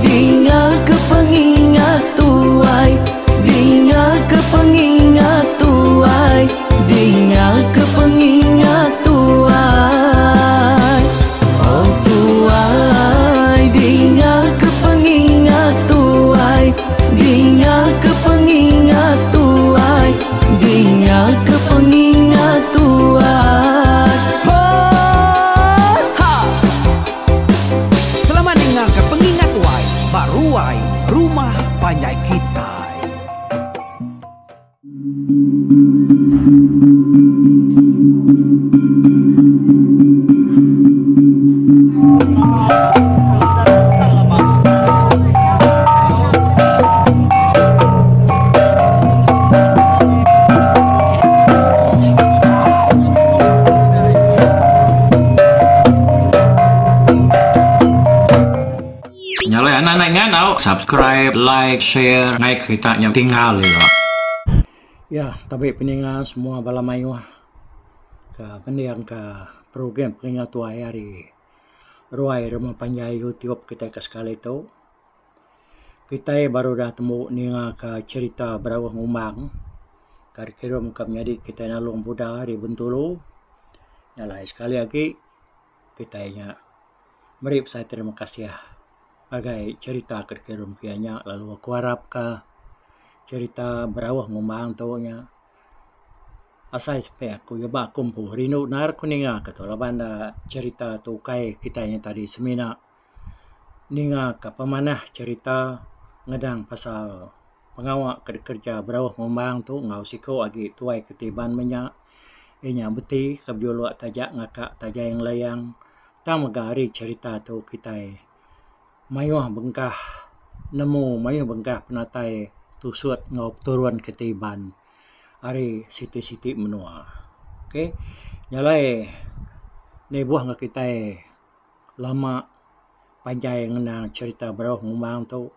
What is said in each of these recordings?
hiding subscribe, like, share, naik ceritanya tinggal ya. Ya, tapi peningan semua balamayo Ke pendiang ke program peningan tua di ruai rumah panjai YouTube kita ke sekali itu. Kita baru dah temu ninga ke cerita berawah umang. kira muka menjadi kita nalung Buddha di Bentulu. Nyalai sekali lagi kita ingat. merip saya terima kasih ya. bagai cerita kerkerum pianya lalu aku harap ke cerita berawah ngumbang tuanya asai sampai aku yaba kumpu rindu nar kuninga ketola banda cerita tukai kita yang tadi semina ninga ke pemanah cerita ngedang pasal pengawak kerja berawah ngumbang tu ngau siko agi tuai ketiban menya inya beti kebjulu tajak ngakak tajak yang layang tamagari cerita tu kita mayuh bengkah nemu mayuh bengkah penatai tusut ngop turun ketiban hari siti-siti menua oke okay? nyalai ne buah ngak kita lama panjai ngenang cerita berau ngumbang tu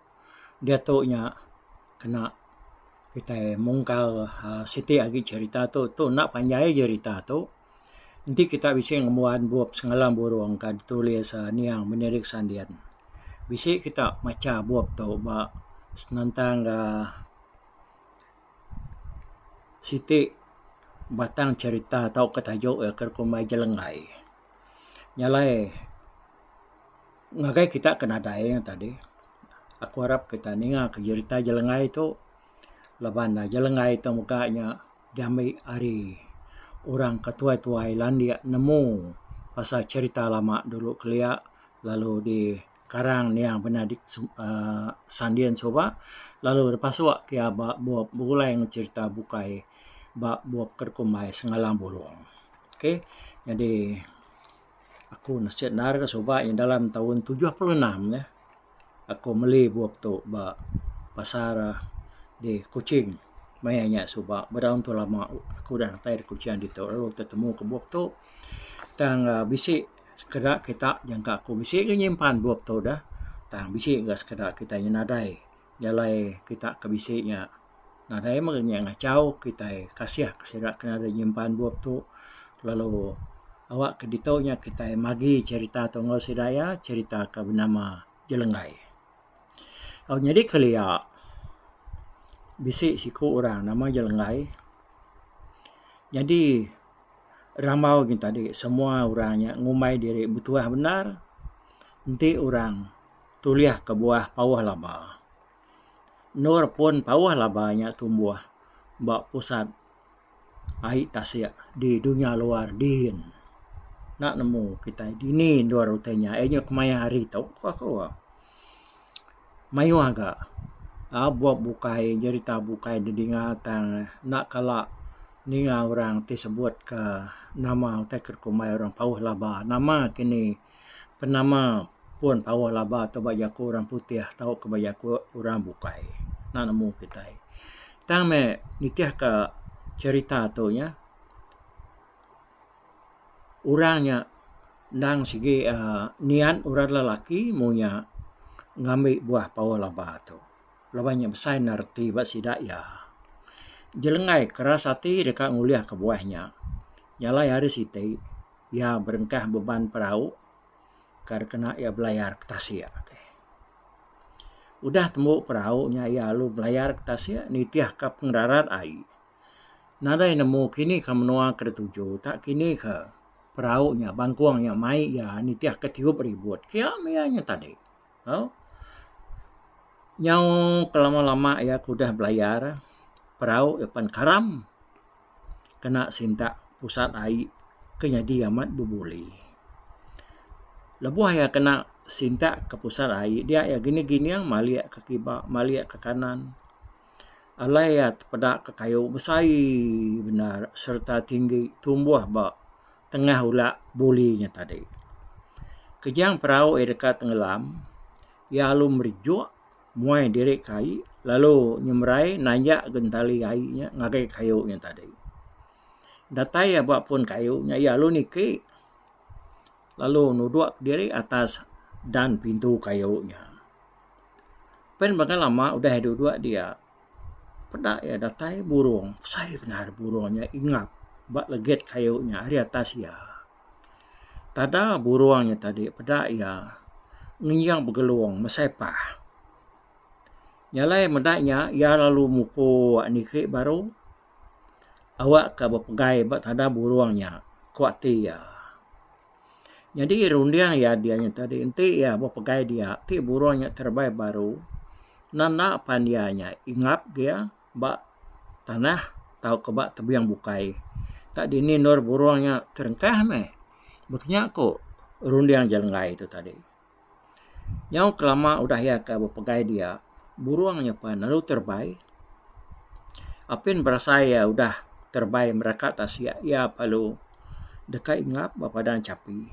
dia tu nya kena kita mungkal uh, siti lagi cerita tu tu nak panjai cerita tu nanti kita bisa ngemuan buah sengalam burung kan tulis uh, niang menirik sandian bisa kita maca buat tau ba senantang ga siti batang cerita tau ketajo ya eh, ker kumai jelengai nyalai eh, ngagai kita kena daeng tadi aku harap kita nengah ke cerita jelengai itu laban na jelengai tu mukanya jami ari orang ketua tua Islandia nemu pasal cerita lama dulu kelia lalu di karang ni yang pernah di uh, sandian coba lalu lepas wak kia bak buat ya, bula yang cerita bukai bak buat kerkumai sengalam burung okay? jadi aku nasihat nara ke coba yang dalam tahun 76 ya aku meli buat tu bak pasar ah, di kucing mayanya coba berang tu lama aku dah tayar kucing di tu lalu ketemu ke buat tu tang uh, bisik sekedar kita jangka aku bisa nyimpan dua betul dah tang bisa enggak sekedar kita nyadai jalai kita ke bisanya nadai mengenai yang ngacau kita kasih sekedar kena ada nyimpan dua betul lalu awak ke ditonya kita magi cerita tonggol sidaya cerita ke bernama jelengai Kalau jadi kelihat bisik siku orang nama jelengai jadi ramau gitu tadi semua orangnya ngumai diri butuh benar nanti orang tuliah ke buah pawah laba nur pun pawah labanya tumbuh bak pusat ai tasia di dunia luar din nak nemu kita di ni dua rutenya enyo kemaya hari tau kwa kwa mayu aga abuak ah, bukai cerita bukai di dingatang nak kalak Ninga orang tersebut ke nama utai kerkumai orang pauh laba. Nama kini penama pun pauh laba atau bayaku orang putih tahu ke bayaku orang bukai. Nak nemu kita. Tang me nitiah ke cerita tu nya. Orangnya nang segi uh, eh, nian orang lelaki maunya ngambil buah pauh laba tu. Labanya besar nanti bersidak ya jelengai keras hati dekat nguliah ke buahnya. Nyalai hari siti, ia berengkah beban perahu karena ia belayar ke tasia. Udah temu perahu nya ia lalu belayar ke tasia, nitiah ke pengdarat air. Nadai nemu kini ke menua kertuju, tak kini ke perahu nya bangkuang nya mai ya nitiah ke tiup ribut. Kiam ia tadi. Oh. Nyau kelama-lama ya kudah belayar, perahu depan karam kena sintak pusat air kenyadi amat bubuli lebuah yang kena sintak ke pusat air dia ya gini-gini yang maliak ke kiba maliak ke kanan alai ya pada ke kayu besai benar serta tinggi tumbuh ba tengah ulak bulinya tadi kejang perahu ya dekat tenggelam ya alu merijuk muai direk kai lalu nyemrai nanjak gentali airnya ngagai kayu nya tadi datai apa pun kayu nya ya lu niki lalu nuduak diri atas dan pintu kayu nya pen bakal lama udah dua dia pernah ya datai burung saya benar burungnya ingat bak leget kayu nya hari atas ya tada burungnya tadi pernah ya ngiyang begeluang mesepah Nyalai mendaknya ia lalu mupu wak nikri baru. Awak ke berpegai buat tanda buruangnya. Kuati ya. Jadi rundiang ya dia yang tadi. Nanti ya berpegai dia. ti buruangnya terbaik baru. Nana pandianya ingat dia bak tanah tahu ke bak tebu yang bukai. Tak dini nur buruangnya terengkah me. Bukannya aku rundiang jalan itu tadi. Yang kelama udah ya ke berpegai dia burung yang pan lalu terbai apin berasa ya udah terbai mereka tak sia ya palu dekat ingat bapa dan capi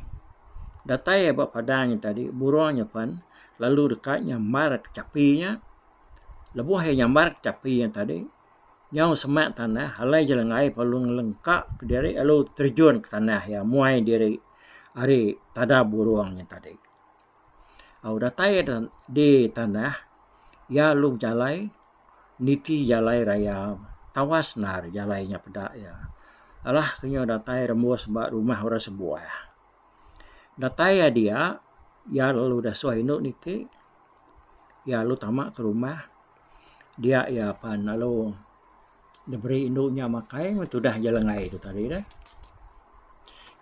datai ya bapa dan tadi burung yang pan lalu dekat nyamar capinya lebuh he marak capi yang tadi nyau semak tanah halai jalan jelengai palu lengkap ke diri lalu terjun ke tanah ya muai diri hari tada buruangnya tadi Aku datai di tanah ya lung jalai niti jalai raya tawas nar jalai nya peda ya alah kenyo datai remuas ba rumah ora sebuah datai ya dia ya lalu dah suai nu niti ya lu tamak ke rumah dia ya pan lalu diberi induknya makai itu dah jalangai itu tadi dah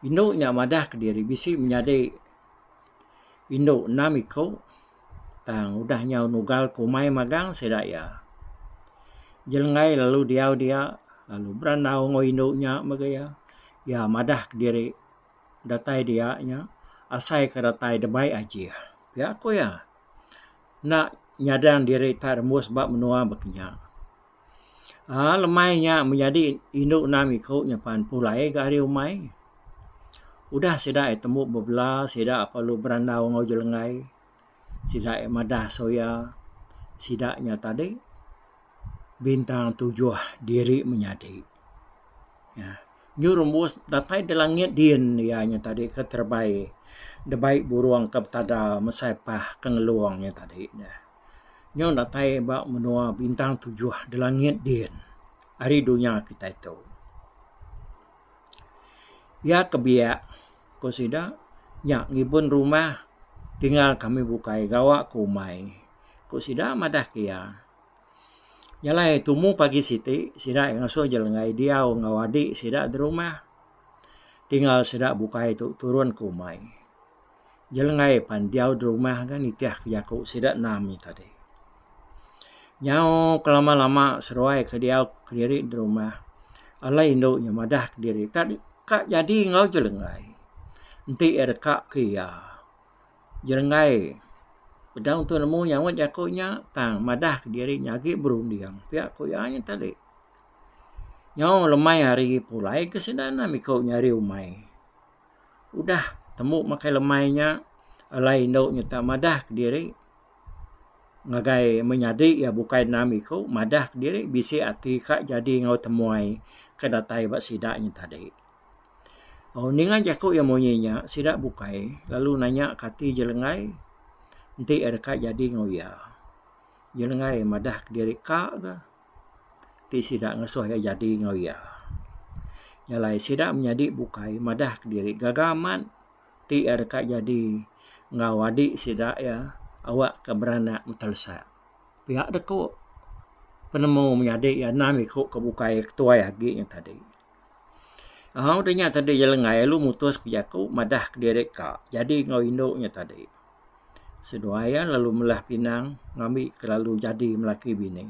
induknya madah ke diri bisi menyadai induk enam ikut tang udah nyau nugal kumai magang sedaya. Jelengai lalu diau dia, lalu beranau ngoinduknya magaya. Ya madah diri datai dia nya, asai ke datai debai aji. Ya aku ya, ya, nak nyadang diri tak remu sebab menua bekenya. Ah, ha, lemainya menjadi induk nami kau nyapan pulai ke hari umai. Udah sedai temuk bebelah, sedai apa lu berandau ngau jelengai sidak madah soya sidaknya tadi bintang tujuh ah, diri menyadi ya nyu rembus datai de langit din ya nya tadi ke terbaik de baik buruang ke tada mesepah kengeluangnya tadi Nya nyu datai ba menua bintang tujuh de langit din hari dunia kita itu ya kebiak ko sida nya ngibun rumah tinggal kami bukai gawak kumai. Ku sida madah kia. itu tumu pagi siti, sida yang so jelengai dia o ngawadi sida di rumah. Tinggal sida bukai tu turun kumai. Jelengai pan dia di rumah kan itiah kia ku sida nami tadi. Nyau kelama-lama seruai ke dia kiri di rumah. Alai induk nyamadah kiri. kak jadi ngau jelengai. Nanti ada kak kia jerengai. Pedang tu nemu yang wat nya tang madah ke diri nyagi burung diang. Pihak ko yang tadi. Nyau lemai hari pulai ke sedana mikau nyari umai. Udah temu makai lemainya alai nau nyata madah ke diri. Ngagai menyadi ya bukai nami ko madah ke diri bisi ati kak jadi ngau temuai kedatai bak sidaknya tadi. Oh, dengan lah Jakob yang monyenya, sidak bukai, lalu nanya kati jelengai, nanti adakah jadi ngoya. Jelengai madah diri kak, nanti sidak ngesuh ya jadi ngoya. Nyalai sidak menjadi bukai, madah diri gagaman, nanti adakah jadi ngawadi sidak ya, awak keberanak mutalsak. Pihak dekuk, penemu menjadi ya, nami kuk kebukai ketua ya, gini tadi. Ha, udah nyata dia jalan ngai lu mutus ke jaku madah ke dia reka. Jadi ngau induknya tadi. Seduaya lalu melah pinang ngambi kelalu jadi melaki bini.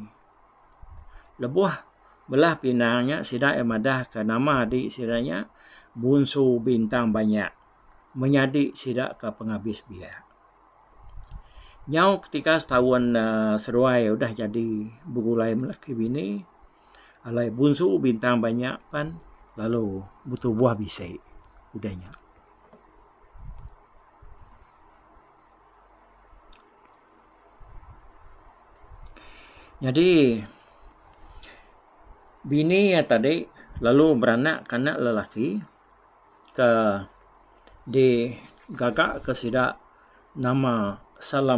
Lebuh belah pinangnya sida yang madah ke nama di sidanya bunsu bintang banyak. Menyadi sida ke penghabis biar. Nyau ketika setahun uh, seruai udah jadi bugulai melaki bini. Alai bunsu bintang banyak pan lalu butuh buah bisai udahnya jadi bini ya tadi lalu beranak karena lelaki ke di gagak ke sidak nama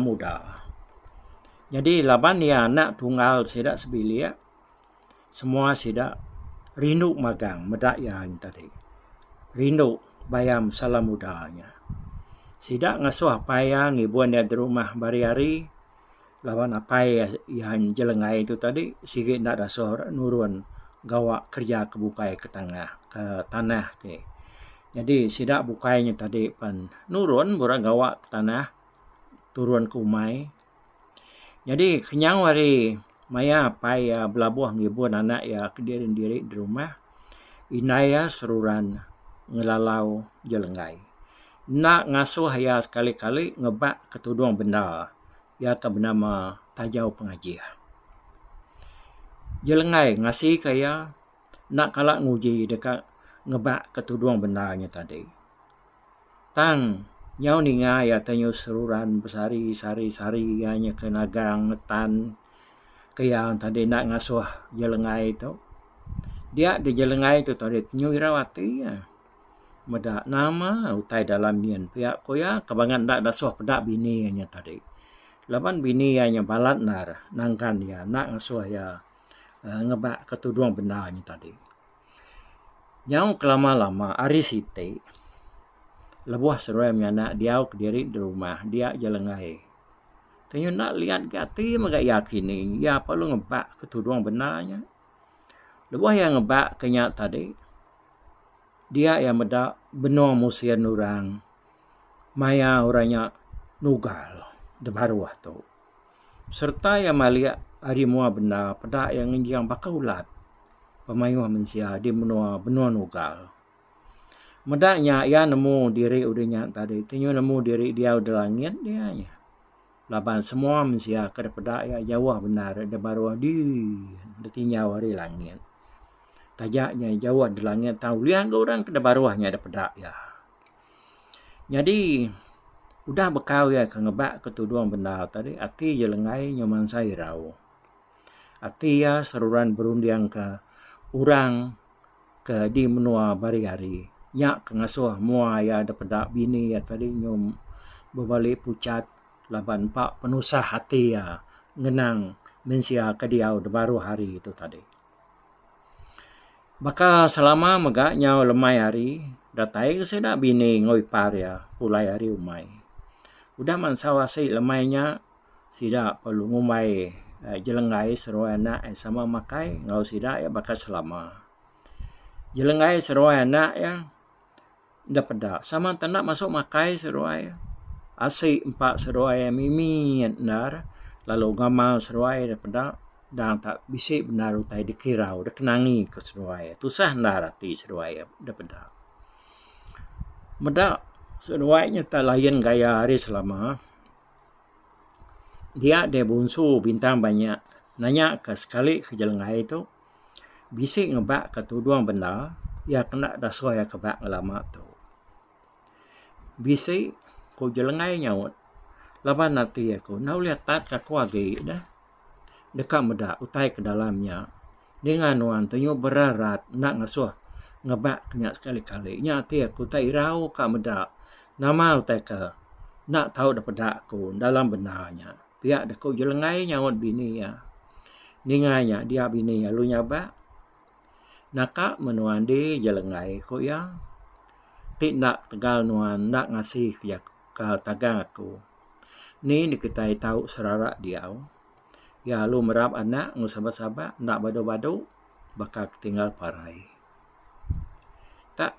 muda. Jadi laban ya nak tunggal sidak sebilia. Semua sidak rindu magang medayang tadi. Rindu bayam salam mudanya. Sidak ngasuh payang ibuan dia di rumah bari-hari. Lawan apa yang jelengai itu tadi. Sikit nak rasuh nurun gawak kerja kebukai ke tengah. Ke tanah ke. Jadi sidak bukainya tadi pan nurun burang gawak ke tanah. Turun ke umai. Jadi kenyang wari Maya apa ya belabuh ngibun anak ya kediri diri di rumah. Inaya seruran ngelalau jelengai. Nak ngasuh ya sekali-kali ngebak ketudung benda ya ke bernama tajau pengajian. Jelengai ngasih kaya nak kalak nguji dekat ngebak ketudung benarnya tadi. Tang, nyau ninga ya tanyo seruran besari-sari-sari ya nyekenagang tan kayaan tadi nak ngasuh jelengai itu. Dia di jelengai itu tadi nyuirawati ya. Medak nama utai dalam nian pihak ko ya kebangan nak ngasuh pedak bini nya tadi. Laban bini nya balat nar nangkan ya nak ngasuh ya e, ngebak ketuduang benda nya tadi. Nyau kelama-lama ari siti lebuah seruai nak diau ke diri di rumah dia jelengai. Tapi nak lihat ke hati, maka yakin ini. Ya, perlu ngebak ketuduhan benarnya. Lepas yang ngebak kenyak tadi, dia yang meda benar musia nurang, maya orangnya nugal, debaru waktu. Serta yang melihat mua benda, pada yang ingin yang bakal ulat, pemayuah mensia, di benua benua nugal. Medaknya ia nemu diri udah tadi, tinju nemu diri dia udah langit dia laban semua manusia kepada ya jawah benar ada baru di ditinya wari langit tajaknya jawah di langit tahu lihat ke orang kena baruahnya ada pedak ya jadi udah bekau ya ke ngebak ketuduhan benar tadi hati jelengai nyaman saya rau hati ya seruran berundiang ke orang ke di menua bari-hari nyak ke ngasuh mua ya ada pedak bini ya tadi nyum berbalik pucat laban pak penusah hati ya ngenang mensia kediau de baru hari itu tadi. Maka selama megak nyau lemai hari, datai ke saya nak bini ngoi par ya, pulai hari umai. Udah mansawa si lemainya, sida perlu ngumai eh, ya, jelengai seruai anak eh, sama makai, ngau sida ya bakal selama. Jelengai seruai anak ya, dah Sama tenak masuk makai seruai ya asik empat seruai yang mimi nar lalu ngamal seruai daripada dan tak bisa benar utai dikirau dan kenangi ke seruai itu sah nar seruai daripada medak seruainya tak lain gaya hari selama dia ada bunsu bintang banyak nanya ke sekali ke jelengah itu bisa ngebak ke tuduang benda ia kena dasar yang kebak lama tu. Bisa กูจะละไงเนี่ยวะนาทีกูน่าเลียตัดกับควากีนะเด็กมดาอุทัยกับดัลามเนี่ยดีงานวันตัวยูบรารัดนักงสัวงบะเนี่ยสักลิกาลิเนี่ยที่กูไต่ราวกับมดานามาอุทัยกับนักเท่าดับดาคูดัลามบนาเนี่ยพี่อะเด็กกูจะละไงเนี่ยวะบินีอะดีงานเนี่ยดีอะบินีอะลุยบะนักมนวันดีจะละไงกูยังติดนักตะกาลนวันนักงาซีกับ kal tagang aku. Ni diketai tahu serarak diau. Ya lu merap anak ngusabat-sabat nak badu-badu bakal tinggal parai. Tak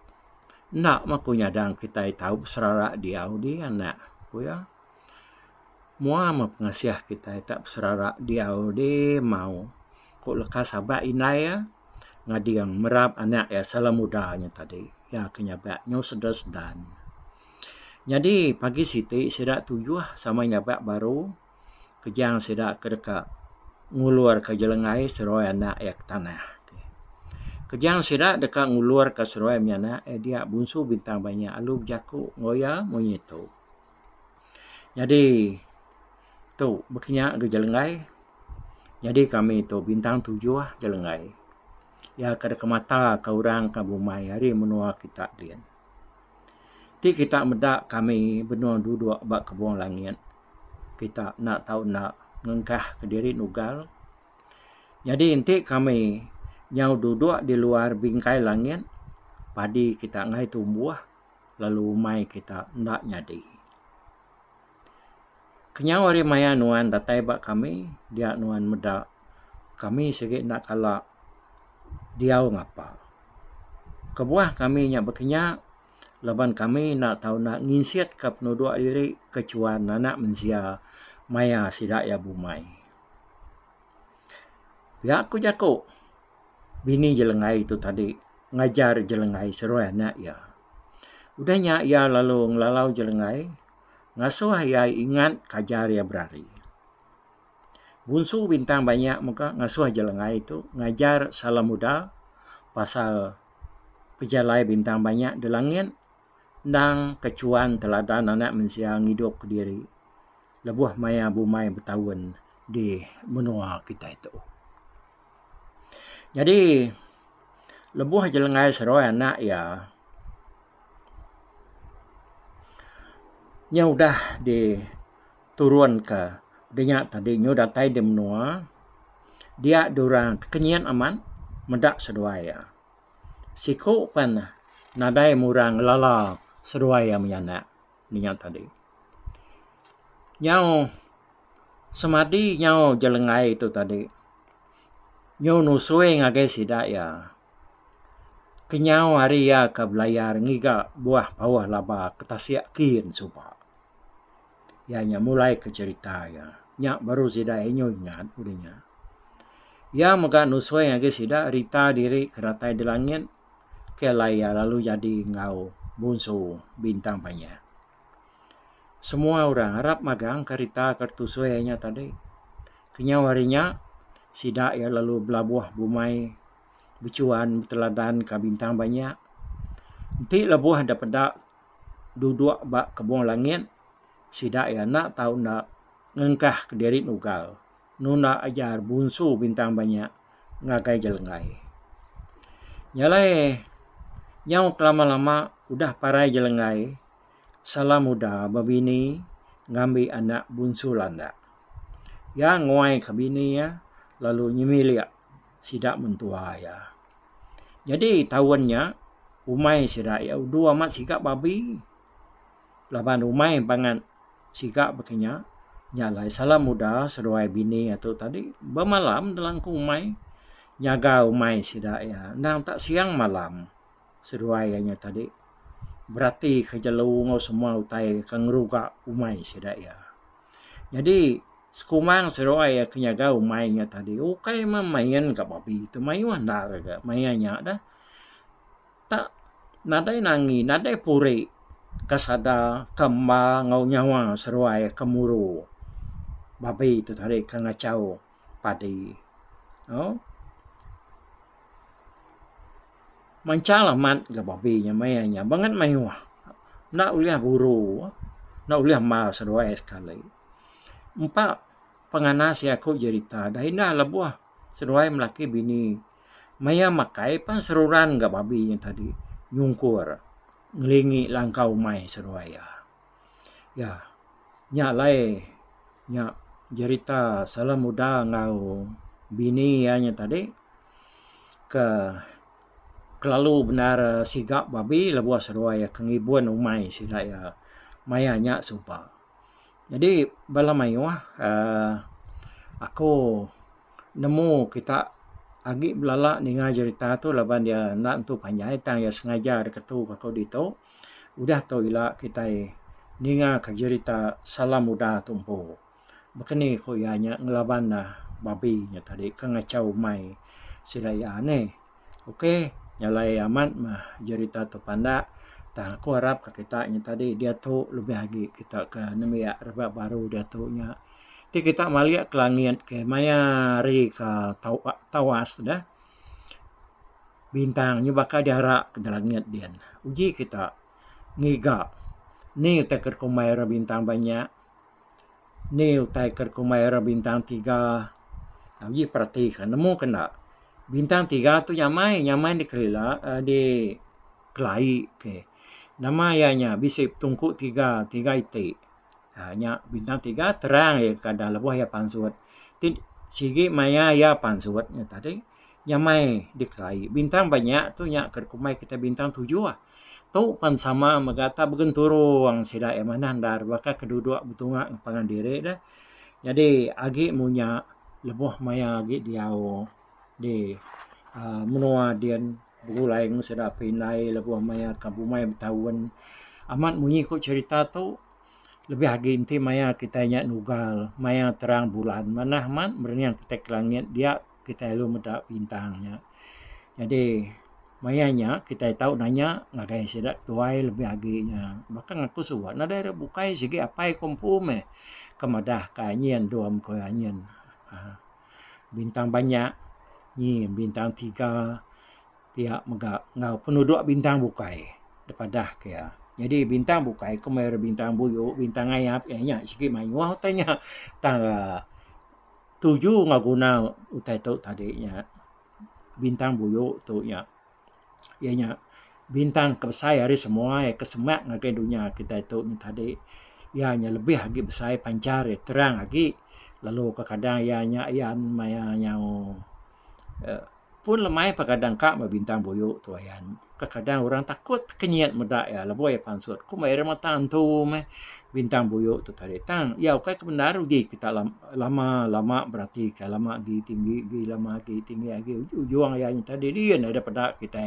nak maku nyadang kita tahu serarak diau di anak ku ya. Mua ma pengasih kita tak serarak diau di mau. Ku lekas sabat inai ya ngadi yang merap anak ya salam tadi ya kenyabaknya nyu sedas jadi pagi siti saya dah tujuh lah. sama nyabak baru kejang sedak dah kereka ngulur ke jelengai eh, seroy anak ek tanah. Kejang sedak dah dekat ngulur ke seroy miana eh dia bunsu bintang banyak alub jaku ngoya monyetu. Jadi tu bekinya ke jelengai. Eh. Jadi kami itu bintang tujuh lah jelengai. Eh. Ya kada kemata ke orang ke hari menua kita dia. Ti kita medak kami benua duduk bak kebun langit. Kita nak tahu nak ngengkah ke diri nugal. Jadi inti kami nyau duduk di luar bingkai langit. Padi kita ngai tumbuh. Lalu mai kita nak nyadi. Kenyau hari maya nuan datai bak kami. Dia nuan medak. Kami sikit nak kalak. Diau ngapa. Kebuah kami yang berkenyak laban kami nak tahu nak nginsiat ke penudua diri kecuan anak manusia maya sidak ya bumai. Ya aku jako bini jelengai itu tadi ngajar jelengai seru anak ya. Udahnya ia ya lalu ngelalau jelengai ngasuh ya ingat kajar ya berari. Bunsu bintang banyak muka ngasuh jelengai itu ngajar salam muda pasal pejalai bintang banyak di langit nang kecuan teladan anak manusia hidup ke diri lebuh maya bumai bertahun di menua kita itu jadi lebuh jelengai seroy anak ya nya udah di turun ke dia tadi nyu datai di menua dia durang kenyian aman mendak seduaya siku pan nadai murang lalak seruai yang menyana niat tadi. Nyau semadi nyau jelengai itu tadi. Nyau nusui ngake ya. Kenyau hari ya ke belayar buah bawah laba ketasiak supa. Ya nyau mulai ke cerita ya. baru sidak e nyau ingat udinya. Ya maka nusui ngake rita diri keratai di langit. Kelai lalu jadi ngau bunso bintang banyak. Semua orang harap magang kereta kartu suayanya tadi. Kenyawarinya sidak ya lalu belabuh bumai bicuan teladan ke bintang banyak. Nanti labuh ada peda duduk bak kebun langit. Sidak ya nak tahu nak ngengkah ke diri nugal. Nuna ajar bunso bintang banyak ngagai jelengai. Nyalai yang kelama lama udah parai jelengai. Salah muda babini ngambi anak bunsu landa. Ya nguai ke bini ya, lalu nyemilia ya, sidak mentua ya. Jadi tahunnya umai sidak ya dua mat sikap babi. Laban umai pangan sikap betinya nyalai salah muda seruai bini atau tadi bermalam dalam kumai nyaga umai sidak ya. Nang tak siang malam seruai hanya tadi. Berarti kerja lawa semua utai kang ruka umai sedak ya. Jadi sekumang seruai ya umai nya tadi. Ukai mah main ke babi itu main wanda ke mainnya dah. Tak nadai nangi nadai puri kasada kamba ngau nyawa seruai kemuru babi itu tadi kangacau padi. Oh, mancalamat ga babi nya maya nya bangat maya nak uliah buru nak uliah mas dua sekali empat penganas ya aku cerita dah indah lebuah seruai melaki bini maya makai pan seruran ga babi nya tadi nyungkur ngelingi langkau mai seruai ya ya nya lai nya cerita salam muda ngau bini ya nya tadi ke kelalu benar eh, sigap babi lebuah seruai ya eh, kengibuan umai sidak ya eh, mayanya supa. Jadi bala mayu uh, aku nemu kita agi belala ninga cerita tu laban dia nak tu panjai tang ya sengaja ketu aku dito. Udah tau ila kita ninga ke cerita salam muda tumpu. Bekeni ko yanya ngelaban na lah babi nya tadi kengacau mai sidak ya ne. Okey, nyalai amat mah cerita tu panda tak aku harap ke kita ni tadi dia tu lebih lagi kita ke nemi ya rebak baru dia tu nya ti kita melihat kelangian ke mayari ke tawas dah bintang ni bakal diharap ke langit dia uji kita ngiga ni teker ko mayara bintang banyak ni teker ko mayara bintang tiga uji perhati kan nemu kena bintang tiga tu yang main yang main di kerela uh, di kelai ke nama ya nya bisa tungku tiga tiga itu hanya uh, bintang tiga terang ya kadang lebih ya pansuat tin sigi maya ya pansuat ya tadi yang main di kelai bintang banyak tu yang kerkumai kita bintang tujuh ah tu pan sama megata begenturu wang sida emanan dar baka keduduk betunga pangandire dah jadi agi munya lebih maya agi diau di uh, menua dian buku lain sudah pinai lebih maya kampung maya bertahun amat mungkin kok cerita tu lebih lagi inti maya kita nyak nugal maya terang bulan mana amat berniat kita ke langit dia kita lu medak bintangnya jadi maya nyak kita tahu nanya ngakai sedak tuai lebih lagi nya bahkan aku suwat nada ada bukai segi apa yang kumpu meh kemadah kanyian doam kanyian ah, bintang banyak ni bintang tiga pihak mega ngau penduduk bintang bukai daripada ke ya jadi bintang bukai kemer bintang buyu bintang ayap eh, ya nya sikit mai wah tanya tang tuju ngau guna utai tu tadi nya bintang buyu tu nya ya nya ya. bintang kebesai hari semua ya semak ngagai dunia kita itu ni tadi ya nya lebih lagi besai pancar ya, terang lagi lalu kadang ya nya ian ya, maya nyau oh. Eh, pun lemai pagadang kak mabintang boyok tu ayan. Kadang-kadang orang takut kenyat medak ya. Lepas ya pansut. Kau mai remah tantu meh. Bintang boyok tu tarik tang. Ya, kau okay, kebenar lagi. Kita lama-lama berarti. Kita lama lagi tinggi. Lagi lama lagi tinggi lagi. Ujung ayahnya tadi. Dia ada pada kita.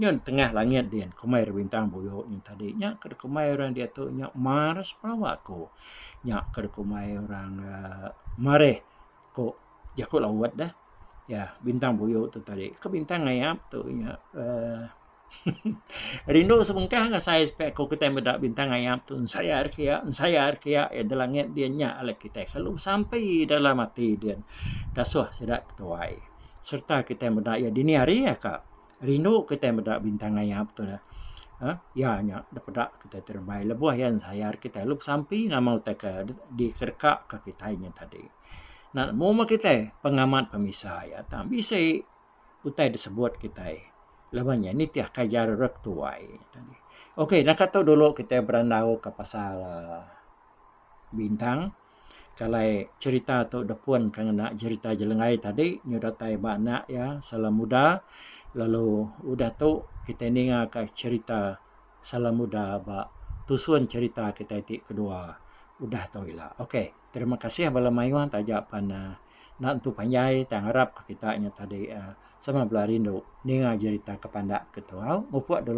Nyon tengah langit dia. ku mai bintang boyok ni tadi. Ya, kada kau mai orang dia tu. Ya, maras perawak kau. Ya, kada kau mai orang mare eh, mareh. Kau, ya lah dah ya bintang buyuk tu tadi ke bintang ayam tu nya uh, eh. rindu sebengkah dengan saya sebab aku kita yang bintang ayam tu saya arkiya saya arkiya ya eh, di langit dia nyak oleh kita kalau sampai dalam mati dia dah suah sedak ketuai serta kita yang ya dini hari ya kak rindu kita yang bintang ayam tu dah Huh? Ha? Ya, ya, daripada kita terbaik lebuah yang saya kita lup sampai nama kita di kerka ke kita tadi na mo mo kita pangamat pamisaya tam bisa utay de sebut kita labanya ni tiah kajar rek tuai tadi okey nak tahu dulu kita berandau ke pasal uh, bintang kalai cerita tu depun kang nak cerita jelengai tadi nyudatai makna ya salam muda lalu udah tu kita ninga ke cerita salam muda ba tusun cerita kita titik kedua udah tu ila okey Terima kasih bala mayuan tajak pana eh, nak tu panjai tang harap kita nya tadi eh, sama belarindo ni ngajarita kepada ketua mupuak dulu